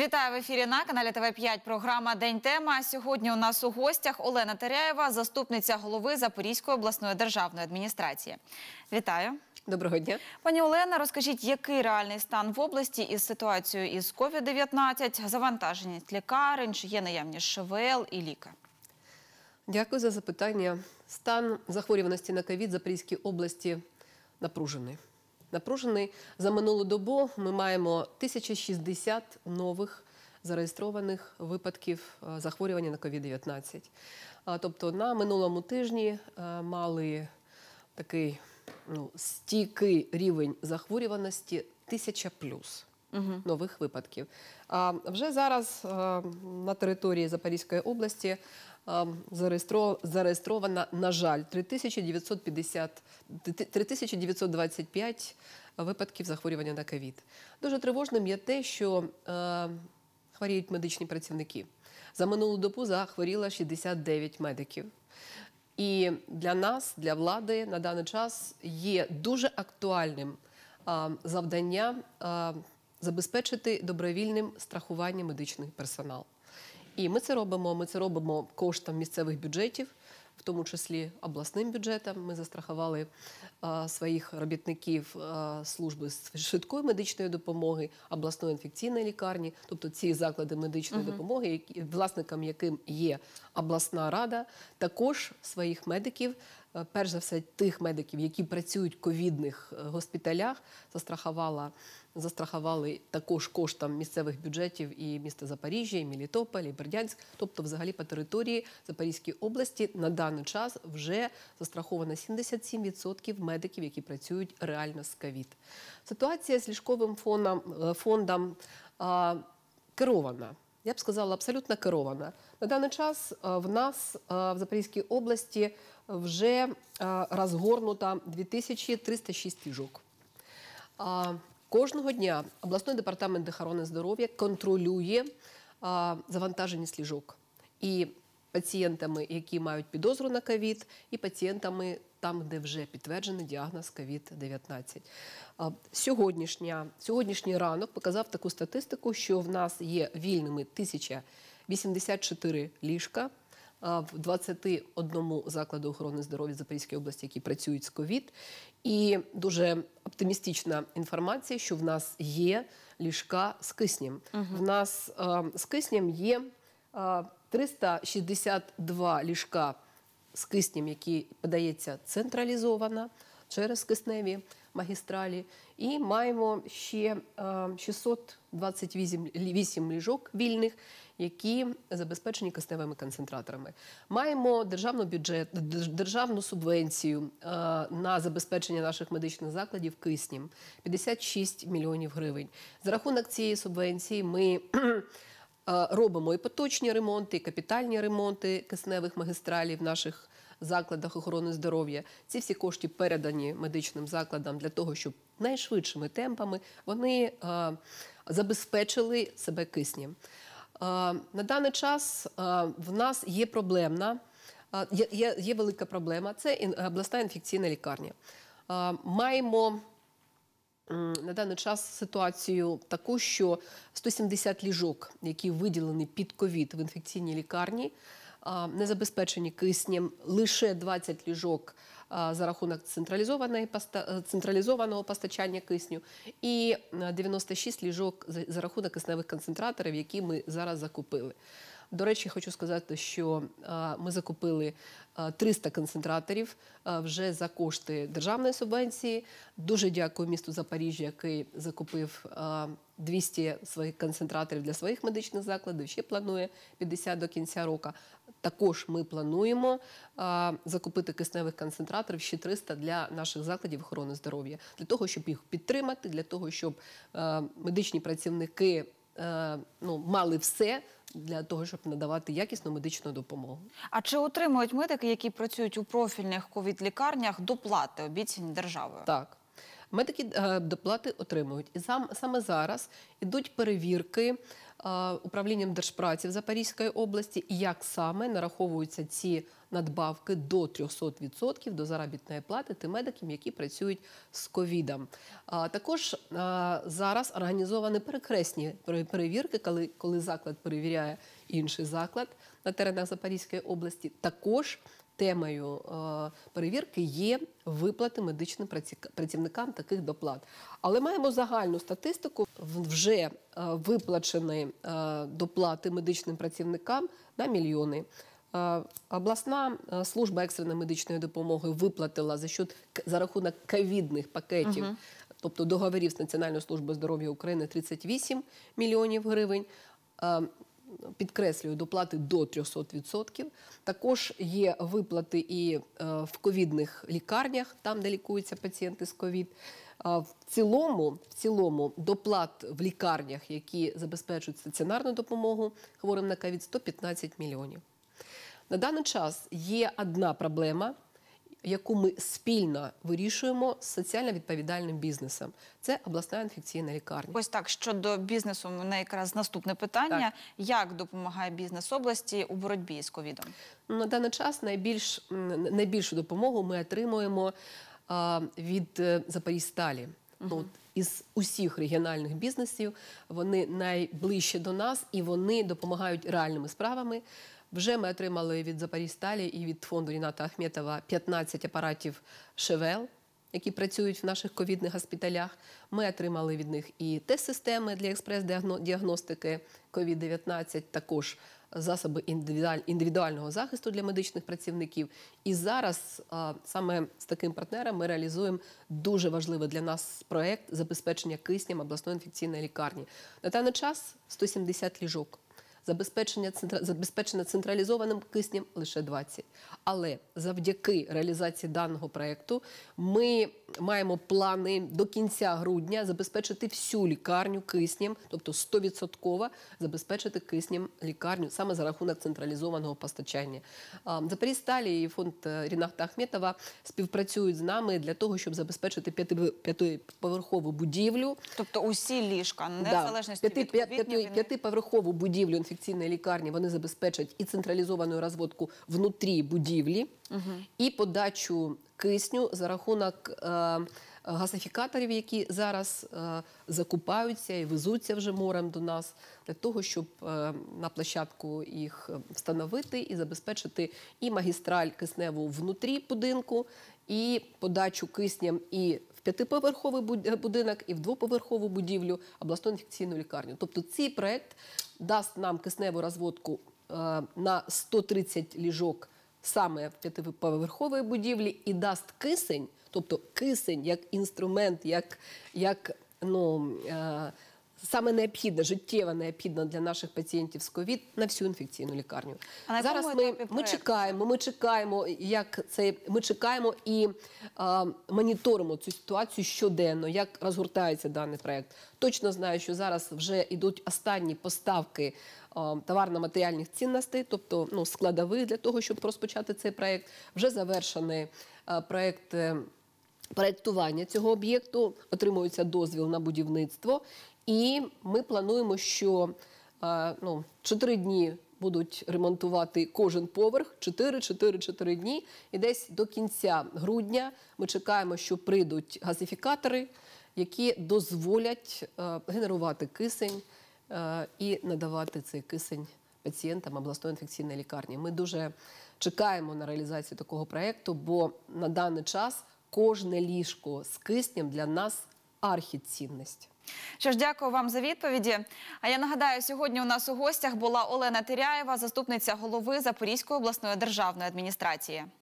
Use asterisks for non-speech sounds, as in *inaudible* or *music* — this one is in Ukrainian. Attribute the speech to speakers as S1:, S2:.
S1: Вітаю в ефірі на каналі ТВ 5 Програма День тема. Сьогодні у нас у гостях Олена Теряєва, заступниця голови Запорізької обласної державної адміністрації. Вітаю. Доброго дня, пані Олена. Розкажіть, який реальний стан в області із ситуацією із covid 19 завантаженість лікарень, чи є наявність ШВЛ і ліка? Дякую за запитання. Стан захворюваності на ковід Запорізькій області напружений напружений. За минулу добу ми маємо 1060 нових зареєстрованих випадків е, захворювання на COVID-19. Тобто на минулому тижні е, мали такий ну, стійкий рівень захворюваності 1000 плюс. Угу. Нових випадків. А вже зараз а, е, на території Запорізької області зареєстровано, на жаль, 3950, 3925 випадків захворювання на ковід. Дуже тривожним є те, що хворіють медичні працівники. За минулу добу захворіло 69 медиків. І для нас, для влади, на даний час є дуже актуальним завдання забезпечити добровільним страхуванням медичний персонал. І ми це робимо. Ми це робимо коштом місцевих бюджетів, в тому числі обласним бюджетом. Ми застрахували а, своїх робітників а, служби з швидкої медичної допомоги, обласної інфекційної лікарні, тобто ці заклади медичної uh допомоги, які, власникам яким є обласна рада, також своїх медиків. Е, перш за все, тих медиків, які працюють в ковідних е, госпіталях, застрахувала застрахували також коштом місцевих бюджетів і міста Запоріжжя, і Мелітополь, і Бердянськ. Тобто, взагалі, по території Запорізької області на даний час вже застраховано 77% медиків, які працюють реально з ковід. Ситуація з ліжковим фоном, е, фондом а, керована. Я б сказала, абсолютно керована. На даний час е, в нас е, в Запорізькій області вже розгорнуто 2306 ліжок. Кожного дня обласний департамент охорони здоров'я контролює а, завантаженість ліжок і пацієнтами, які мають підозру на ковід, і пацієнтами там, де вже підтверджений діагноз ковід 19 Сьогоднішня, Сьогоднішній ранок показав таку статистику, що в нас є вільними 1084 ліжка. В 21 закладу охорони здоров'я Запорізької області, які працюють з ковід, і дуже оптимістична інформація, що в нас є ліжка з киснем. Угу. В нас е, з киснем є е, 362 ліжка з киснем, які подається централізовано через кисневі магістралі, і маємо ще 628 е, ліжок вільних, які забезпечені кисневими концентраторами. Маємо державну бюджет, державну субвенцію е, на забезпечення наших медичних закладів киснем 56 мільйонів гривень. За рахунок цієї субвенції ми. *clears throat* Е, робимо і поточні ремонти, і капітальні ремонти кисневих магістралів наших закладах охорони здоров'я. Ці всі кошти передані медичним закладам для того, щоб найшвидшими темпами вони е, забезпечили себе киснем. Е, на даний час е, в нас є проблемна, е, є, є, є велика проблема. Це обласна інфекційна лікарня. Е, маємо на даний час ситуацію таку, що 170 ліжок, які виділені під ковід в інфекційній лікарні, не забезпечені киснем лише 20 ліжок за рахунок е, централізованого постачання кисню і 96 е, ліжок за рахунок кисневих концентраторів, які ми зараз закупили. До речі, хочу сказати, що е, ми закупили 300 концентраторів вже за кошти державної субвенції. Дуже дякую місту Запоріжжя, який закупив 200 своїх концентраторів для своїх медичних закладів. Ще планує 50 до кінця року. Також ми плануємо а, закупити кисневих концентраторів ще 300 для наших закладів охорони здоров'я, для того, щоб їх підтримати, для того, щоб а, е, медичні працівники а, е, ну, мали все для того, щоб надавати якісну медичну допомогу. А чи отримують медики, які працюють у профільних ковід-лікарнях, доплати обіцяні державою? Так. Медики е, доплати отримують. І саме зараз йдуть перевірки е, управлінням держпраці в Запорізької області, як саме нараховуються ці надбавки до 300% до заробітної плати тим медикам, які працюють з ковідом. Також е, зараз організовані перекресні перевірки, коли, коли заклад перевіряє інший заклад на теренах Запорізької області. Також Темою е, перевірки є виплати медичним працівникам таких доплат. Але маємо загальну статистику. Вже е, виплачені е, доплати медичним працівникам на мільйони. Обласна служба екстреної медичної допомоги виплатила за що за рахунок ковідних пакетів, угу. тобто договорів з Національною службою здоров'я України 38 мільйонів гривень підкреслюю доплати до 300%. Також є виплати і е, в ковідних лікарнях, там де лікуються пацієнти з ковід. Е, в цілому, в цілому доплат в лікарнях, які забезпечують стаціонарну допомогу хворим на ковід, 115 мільйонів. На даний час є одна проблема яку ми спільно вирішуємо з соціально відповідальним бізнесом. Це обласна інфекційна лікарня. Ось так щодо бізнесу, у мене якраз наступне питання: як допомагає бізнес області у боротьбі з ковідом? На даний час найбільшу допомогу ми отримуємо від е, Запоріжсталі. Сталі Із усіх регіональних бізнесів вони найближче до нас і вони допомагають реальними справами. Вже ми отримали від Запоріжсталі і від фонду Ріната Ахметова 15 апаратів ШВЛ, які працюють в наших ковідних госпіталях. Ми отримали від них і тест-системи для експрес-діагностики COVID-19, також засоби індивідуального захисту для медичних працівників. І зараз саме з таким партнером ми реалізуємо дуже важливий для нас проект забезпечення киснем обласної інфекційної лікарні. На даний час 170 ліжок забезпечення забезпечена централізованим киснем лише 20. Але завдяки реалізації даного проєкту ми маємо плани до кінця грудня забезпечити всю лікарню киснем, тобто 100% забезпечити киснем лікарню саме за рахунок централізованого постачання. Запорізьталі і фонд е, Ріната Ахметова співпрацюють з нами для того, щоб забезпечити п'ятиповерхову будівлю, тобто усі ліжка незалежності від п'ятиповерхову п'ятиповерхову будівлю інфекційної лікарні. Вони забезпечать і централізовану розводку внутрі будівлі і подачу кисню за рахунок е, газифікаторів, які зараз е, закупаються і везуться вже морем до нас, для того, щоб е, на площадку їх встановити і забезпечити і магістраль кисневу внутрі будинку, і подачу кисням і в п'ятиповерховий е, будинок, і в двоповерхову будівлю обласну інфекційну лікарню. Тобто цей проект дасть нам кисневу розводку. Е, на 130 ліжок саме в п'ятиповерхової будівлі і дасть кисень, тобто кисень як інструмент, як, як ну. Е саме необхідне, життєво необхідне для наших пацієнтів з ковід на всю інфекційну лікарню. А Зараз ми, ми чекаємо. Ми чекаємо, як це ми чекаємо і а, моніторимо цю ситуацію щоденно, як розгортається даний проект. Точно знаю, що зараз вже йдуть останні поставки товарно-матеріальних цінностей, тобто ну, складових для того, щоб розпочати цей проект. Вже завершений проект е, проєктування цього об'єкту, отримується дозвіл на будівництво, і ми плануємо, що е, ну, 4 дні будуть ремонтувати кожен поверх, 4-4-4 дні. І десь до кінця грудня ми чекаємо, що прийдуть газифікатори, які дозволять е, генерувати кисень е, і надавати цей кисень пацієнтам обласної інфекційної лікарні. Ми дуже чекаємо на реалізацію такого проєкту, бо на даний час кожне ліжко з киснем для нас архіцінність. Що ж, дякую вам за відповіді. А я нагадаю, сьогодні у нас у гостях була Олена Тиряєва, заступниця голови Запорізької обласної державної адміністрації.